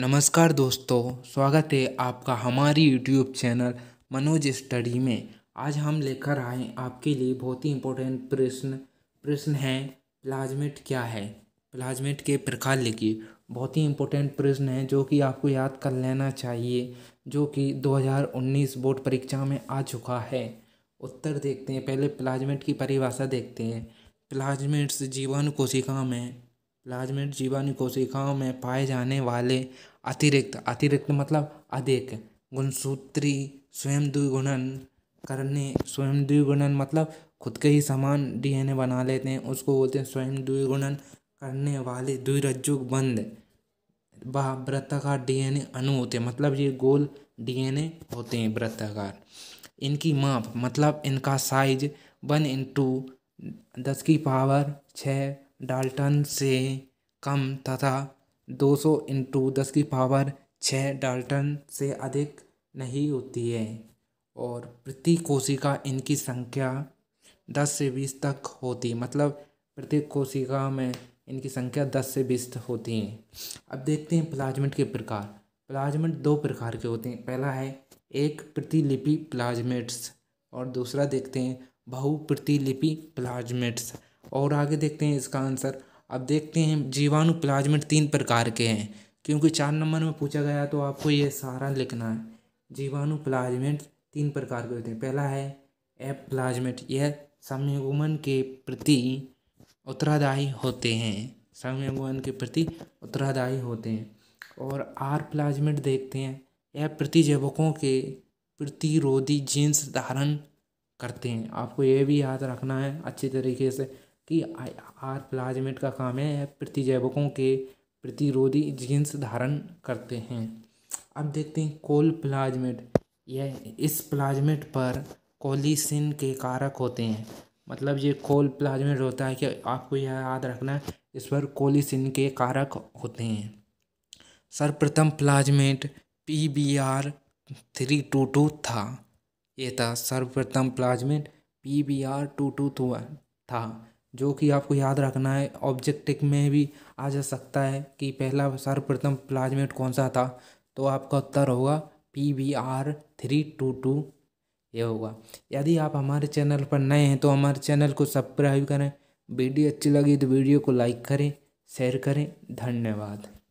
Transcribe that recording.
नमस्कार दोस्तों स्वागत है आपका हमारी यूट्यूब चैनल मनोज स्टडी में आज हम लेकर आए आपके लिए बहुत ही इम्पोर्टेंट प्रश्न प्रश्न है प्लाजमेट क्या है प्लाजमेट के प्रकार लिखिए बहुत ही इम्पोर्टेंट प्रश्न है जो कि आपको याद कर लेना चाहिए जो कि 2019 बोर्ड परीक्षा में आ चुका है उत्तर देखते हैं पहले प्लाज्मेट की परिभाषा देखते हैं प्लाजमेट्स जीवन कोशिका में प्लाज़्मेट जीवाणु कोशिकाओं में पाए जाने वाले अतिरिक्त अतिरिक्त मतलब अधिक गुणसूत्री स्वयं द्विगुणन करने स्वयं द्विगुणन मतलब खुद के ही समान डीएनए बना लेते हैं उसको बोलते हैं स्वयं द्विगुणन करने वाले द्विरज्जुक बंद वह वृत्ताकार डीएनए अणु होते हैं मतलब ये गोल डीएनए होते हैं वृत्ताकार इनकी माप मतलब इनका साइज वन इंटू दस की पावर छः डाल्टन से कम तथा दो सौ इंटू दस की पावर छः डाल्टन से अधिक नहीं होती है और प्रति कोशिका इनकी संख्या दस से बीस तक होती मतलब प्रत्येक कोशिका में इनकी संख्या दस से बीस होती है अब देखते हैं प्लाज्मेट के प्रकार प्लाज्मेट दो प्रकार के होते हैं पहला है एक प्रतिलिपि प्लाज्मेट्स और दूसरा देखते हैं बहुप्रतिलिपि प्लाज्मेट्स और आगे देखते हैं इसका आंसर अब देखते हैं जीवाणु प्लाज्मिड तीन प्रकार के हैं क्योंकि चार नंबर में पूछा गया तो आपको ये सारा लिखना है जीवाणु प्लाज्मिड तीन प्रकार के होते हैं पहला है एप प्लाज्मिड यह समयगुमन के प्रति उत्तरादायी होते हैं समयगुमन के प्रति उत्तरादायी होते हैं और आर प्लाज्मिड देखते हैं यह प्रतिजैवकों के प्रतिरोधी जीन्स धारण करते हैं आपको यह भी याद रखना है अच्छी तरीके से कि आर प्लाजमेट का काम है यह प्रतिजैवकों के प्रतिरोधी जीन्स धारण करते हैं अब देखते हैं कोल प्लाजमेट यह इस प्लाज्मेट पर कोलिसिन के कारक होते हैं मतलब ये कोल प्लाज्मेट होता है कि आपको यह याद रखना है इस पर कोलिसिन के कारक होते हैं सर्वप्रथम plasmid P B R three two two था ये था सर्वप्रथम plasmid P B R two two था जो कि आपको याद रखना है ऑब्जेक्टिक में भी आ जा सकता है कि पहला सर्वप्रथम प्लाजमेट कौन सा था तो आपका उत्तर होगा P V R three two two ये होगा यदि आप हमारे चैनल पर नए हैं तो हमारे चैनल को सब्सक्राइब करें वीडियो अच्छी लगी तो वीडियो को लाइक करें शेयर करें धन्यवाद